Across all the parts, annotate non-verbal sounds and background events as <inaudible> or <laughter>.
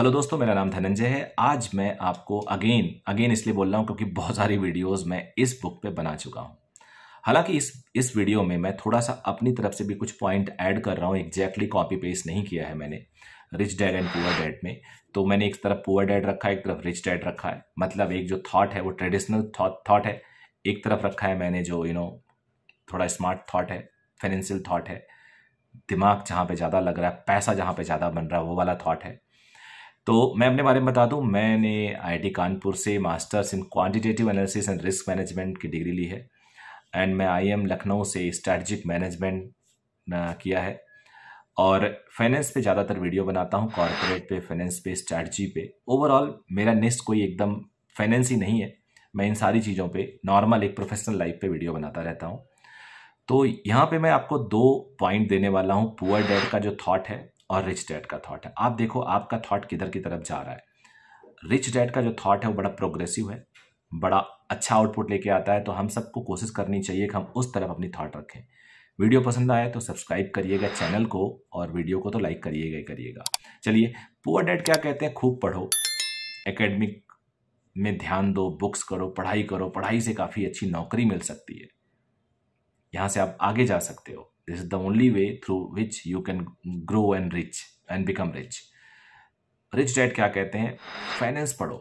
hello दोस्तों मेरा नाम धनंजय है आज मैं आपको अगेन अगेन इसलिए बोल रहा हूँ क्योंकि बहुत सारी वीडियोस मैं इस बुक पे बना चुका हूँ हालांकि इस इस वीडियो में मैं थोड़ा सा अपनी तरफ से भी कुछ पॉइंट ऐड कर रहा हूँ एग्जैक्टली कॉपी पेस्ट नहीं किया है मैंने rich dad and poor dad में तो मैंने एक तरफ पुअर डैड रखा है एक तरफ रिच डैड रखा है मतलब एक जो थाट है वो ट्रेडिशनल थाट है एक तरफ रखा है मैंने जो यू नो थोड़ा स्मार्ट थाट है फाइनेंशियल थाट है दिमाग जहाँ पे ज़्यादा लग रहा है पैसा जहाँ पे ज़्यादा बन रहा है वो वाला थाट है तो मैं अपने बारे में बता दूं मैंने आईआईटी कानपुर से masters in quantitative analysis and risk management की डिग्री ली है एंड मैं आईएम लखनऊ से स्ट्रैटेजिक मैनेजमेंट किया है और फाइनेंस पे ज़्यादातर वीडियो बनाता हूँ कॉरपोरेट पे फाइनेंस पे स्ट्रैटी पे ओवरऑल मेरा नेस्ट कोई एकदम फाइनेंस ही नहीं है मैं इन सारी चीज़ों पे नॉर्मल एक प्रोफेशनल लाइफ पे वीडियो बनाता रहता हूँ तो यहाँ पे मैं आपको दो पॉइंट देने वाला हूँ पुअर डेड का जो थॉट है और रिच डैड का थॉट है आप देखो आपका थॉट किधर की तरफ जा रहा है रिच डैड का जो थॉट है वो बड़ा प्रोग्रेसिव है बड़ा अच्छा आउटपुट लेके आता है तो हम सबको कोशिश करनी चाहिए कि हम उस तरफ अपनी थॉट रखें वीडियो पसंद आए तो सब्सक्राइब करिएगा चैनल को और वीडियो को तो लाइक करिएगा ही करिएगा चलिए पुअर डैड क्या कहते हैं खूब पढ़ो एकेडमिक में ध्यान दो बुक्स करो पढ़ाई करो पढ़ाई से काफ़ी अच्छी नौकरी मिल सकती है यहाँ से आप आगे जा सकते हो this is the only way through which you can grow and rich and become rich rich dad क्या कहते हैं फाइनेंस पढ़ो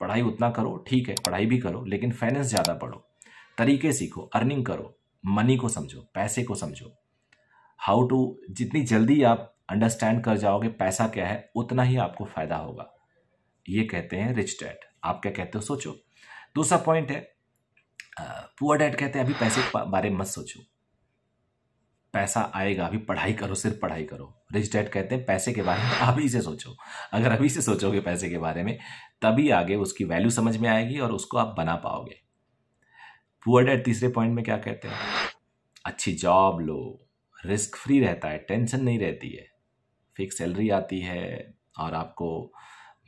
पढ़ाई उतना करो ठीक है पढ़ाई भी करो लेकिन फाइनेंस ज़्यादा पढ़ो तरीके सीखो अर्निंग करो मनी को समझो पैसे को समझो हाउ टू जितनी जल्दी आप अंडरस्टैंड कर जाओगे पैसा क्या है उतना ही आपको फ़ायदा होगा ये कहते हैं रिच डैड आप क्या कहते हो सोचो दूसरा पॉइंट है पुअर डैड कहते हैं अभी पैसे के बारे में मत सोचो पैसा आएगा अभी पढ़ाई करो सिर्फ पढ़ाई करो रिच डैड कहते हैं पैसे के बारे में अभी <laughs> से सोचो अगर अभी से सोचोगे पैसे के बारे में तभी आगे उसकी वैल्यू समझ में आएगी और उसको आप बना पाओगे पुअर डैड तीसरे पॉइंट में क्या कहते हैं अच्छी जॉब लो रिस्क फ्री रहता है टेंशन नहीं रहती है फिक्स सैलरी आती है और आपको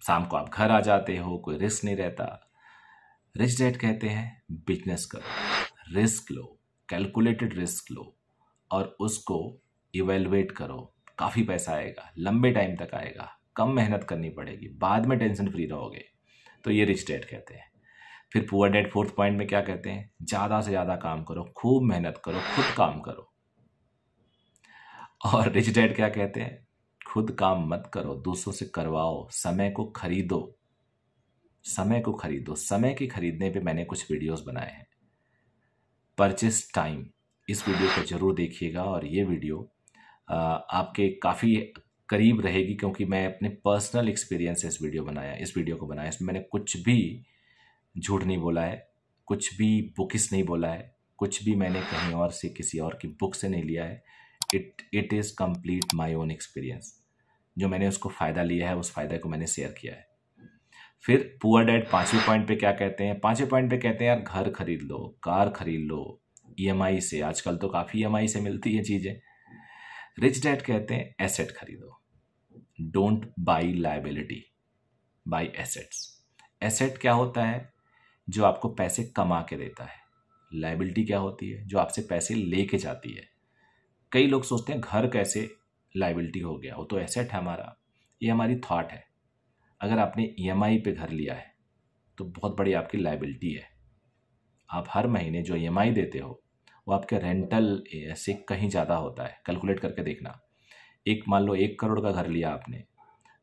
शाम को आप घर आ जाते हो कोई रिस्क नहीं रहता रिच डैड कहते हैं बिजनेस करो रिस्क लो कैलकुलेटेड रिस्क लो और उसको इवेलुएट करो काफ़ी पैसा आएगा लंबे टाइम तक आएगा कम मेहनत करनी पड़ेगी बाद में टेंशन फ्री रहोगे तो ये रिच डेड कहते हैं फिर पुअर डेट फोर्थ पॉइंट में क्या कहते हैं ज़्यादा से ज़्यादा काम करो खूब मेहनत करो खुद काम करो और रिच डेड क्या कहते हैं खुद काम मत करो दूसरों से करवाओ समय को खरीदो समय को खरीदो समय के खरीदने पे मैंने कुछ वीडियोस बनाए हैं परचेस टाइम इस वीडियो को ज़रूर देखिएगा और ये वीडियो आपके काफ़ी करीब रहेगी क्योंकि मैं अपने पर्सनल एक्सपीरियंस से इस वीडियो बनाया इस वीडियो को बनाया इसमें मैंने कुछ भी झूठ नहीं बोला है कुछ भी बुकिस नहीं बोला है कुछ भी मैंने कहीं और से किसी और की बुक से नहीं लिया है it it is complete my own experience जो मैंने उसको फ़ायदा लिया है उस फ़ायदे को मैंने शेयर किया है फिर पुअर डैड पाँचवें पॉइंट पे क्या कहते हैं पाँचवें पॉइंट पे कहते हैं यार घर खरीद लो कार खरीद लो ईएमआई e से आजकल तो काफ़ी ईएमआई e से मिलती है चीज़ें रिच डैड कहते हैं एसेट खरीदो don't buy liability buy assets asset क्या होता है जो आपको पैसे कमा के देता है लाइबिलिटी क्या होती है जो आपसे पैसे लेके जाती है कई लोग सोचते हैं घर कैसे लाइबिलिटी हो गया वो तो एसेट है हमारा ये हमारी थॉट है अगर आपने ई e पे घर लिया है तो बहुत बड़ी आपकी लाइबिलिटी है आप हर महीने जो ई देते हो वो आपके रेंटल से कहीं ज़्यादा होता है कैलकुलेट करके देखना एक मान लो एक करोड़ का घर लिया आपने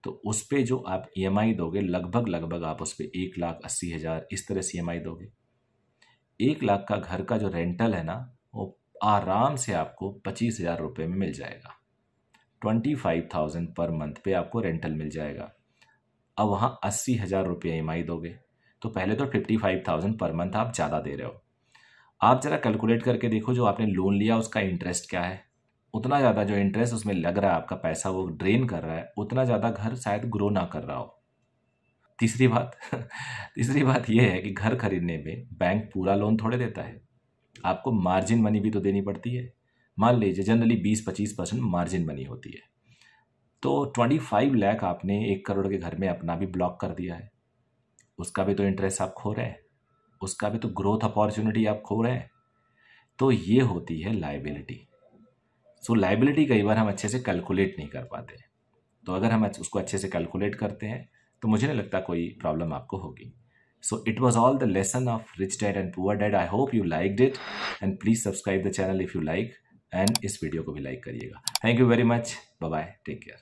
तो उस पर जो आप ई e दोगे लगभग लगभग आप उस पर एक लाख अस्सी हज़ार इस तरह से ई e दोगे एक लाख का घर का जो रेंटल है ना वो आराम से आपको पच्चीस हज़ार रुपये में मिल जाएगा twenty five thousand per month पे आपको रेंटल मिल जाएगा अब वहाँ अस्सी हज़ार रुपये ई e दोगे तो पहले तो fifty five thousand per month आप ज़्यादा दे रहे हो आप ज़रा कैलकुलेट करके देखो जो आपने लोन लिया उसका इंटरेस्ट क्या है उतना ज़्यादा जो इंटरेस्ट उसमें लग रहा है आपका पैसा वो ड्रेन कर रहा है उतना ज़्यादा घर शायद ग्रो ना कर रहा हो तीसरी बात <laughs> तीसरी बात यह है कि घर खरीदने में बैंक पूरा लोन थोड़े देता है आपको मार्जिन मनी भी तो देनी पड़ती है मान लीजिए जनरली बीस पच्चीस परसेंट मार्जिन मनी होती है तो ट्वेंटी फाइव लैख आपने एक करोड़ के घर में अपना भी ब्लॉक कर दिया है उसका भी तो इंटरेस्ट आप खो रहे हैं उसका भी तो ग्रोथ अपॉर्चुनिटी आप खो रहे हैं तो ये होती है लाइबिलिटी सो लाइबिलिटी कई बार हम अच्छे से कैलकुलेट नहीं कर पाते तो अगर हम उसको अच्छे से कैलकुलेट करते हैं तो मुझे नहीं लगता कोई प्रॉब्लम आपको होगी so it was all the lesson of rich dad and poor dad I hope you like it and please subscribe the channel if you like and इस वीडियो को भी लाइक करिएगा thank you very much bye take care